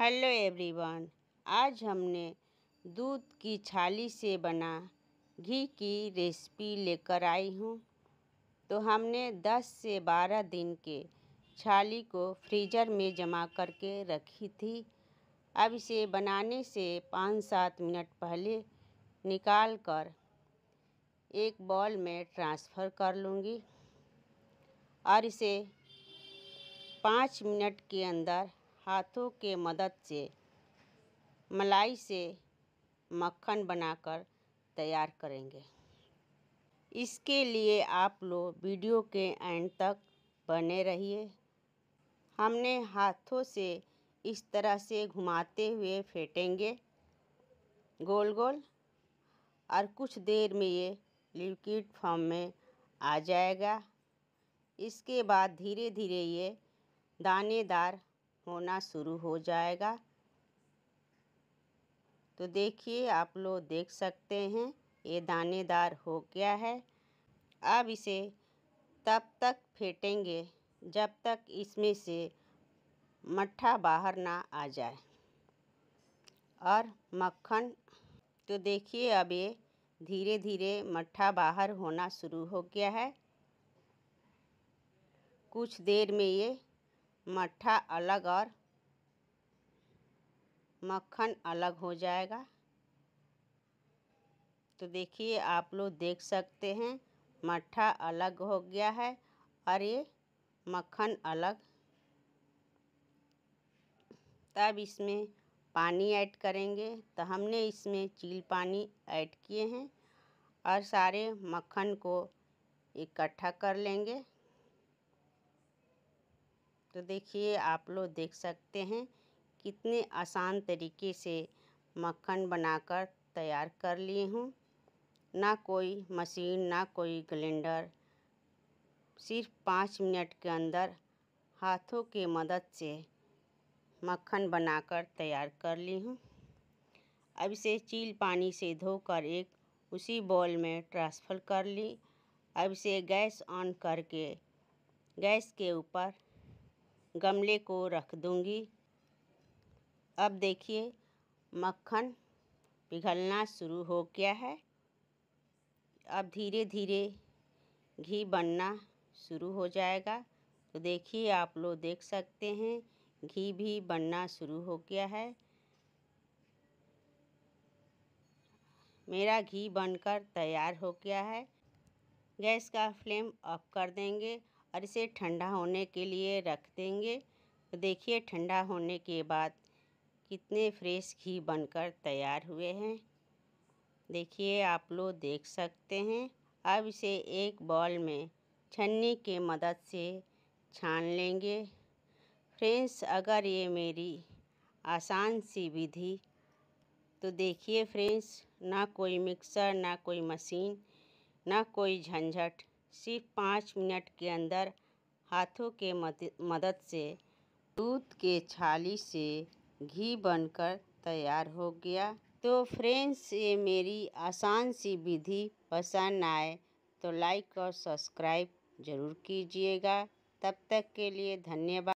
hello everyone आज हमने दूध की छाली से बना घी की रेसिपी लेकर आई हूँ तो हमने 10 से 12 दिन के छाली को फ्रीज़र में जमा करके रखी थी अब इसे बनाने से पाँच सात मिनट पहले निकाल कर एक बॉल में ट्रांसफ़र कर लूँगी और इसे पाँच मिनट के अंदर हाथों के मदद से मलाई से मक्खन बनाकर तैयार करेंगे इसके लिए आप लोग वीडियो के एंड तक बने रहिए हमने हाथों से इस तरह से घुमाते हुए फेंटेंगे गोल गोल और कुछ देर में ये लिक्विड फॉर्म में आ जाएगा इसके बाद धीरे धीरे ये दानेदार होना शुरू हो जाएगा तो देखिए आप लोग देख सकते हैं ये दानेदार हो गया है अब इसे तब तक फेंटेंगे जब तक इसमें से मट्ठा बाहर ना आ जाए और मक्खन तो देखिए अब ये धीरे धीरे मट्ठा बाहर होना शुरू हो गया है कुछ देर में ये मट्ठा अलग और मक्खन अलग हो जाएगा तो देखिए आप लोग देख सकते हैं मट्ठा अलग हो गया है और ये मक्खन अलग तब इसमें पानी ऐड करेंगे तो हमने इसमें चील पानी ऐड किए हैं और सारे मक्खन को इकट्ठा कर लेंगे तो देखिए आप लोग देख सकते हैं कितने आसान तरीके से मक्खन बनाकर तैयार कर लिए हूँ ना कोई मशीन ना कोई ग्लेंडर सिर्फ पाँच मिनट के अंदर हाथों के मदद से मक्खन बनाकर तैयार कर ली हूँ अब इसे चील पानी से धोकर एक उसी बॉल में ट्रांसफ़र कर ली अब इसे गैस ऑन करके गैस के ऊपर गमले को रख दूंगी अब देखिए मक्खन पिघलना शुरू हो गया है अब धीरे धीरे घी बनना शुरू हो जाएगा तो देखिए आप लोग देख सकते हैं घी भी बनना शुरू हो गया है मेरा घी बनकर तैयार हो गया है गैस का फ्लेम ऑफ कर देंगे और इसे ठंडा होने के लिए रख देंगे तो देखिए ठंडा होने के बाद कितने फ्रेश घी बनकर तैयार हुए हैं देखिए आप लोग देख सकते हैं अब इसे एक बॉल में छन्नी के मदद से छान लेंगे फ्रेंड्स अगर ये मेरी आसान सी विधि तो देखिए फ्रेंड्स ना कोई मिक्सर ना कोई मशीन ना कोई झंझट सिर्फ पाँच मिनट के अंदर हाथों के मदद से दूध के छाली से घी बनकर तैयार हो गया तो फ्रेंड्स ये मेरी आसान सी विधि पसंद आए तो लाइक और सब्सक्राइब ज़रूर कीजिएगा तब तक के लिए धन्यवाद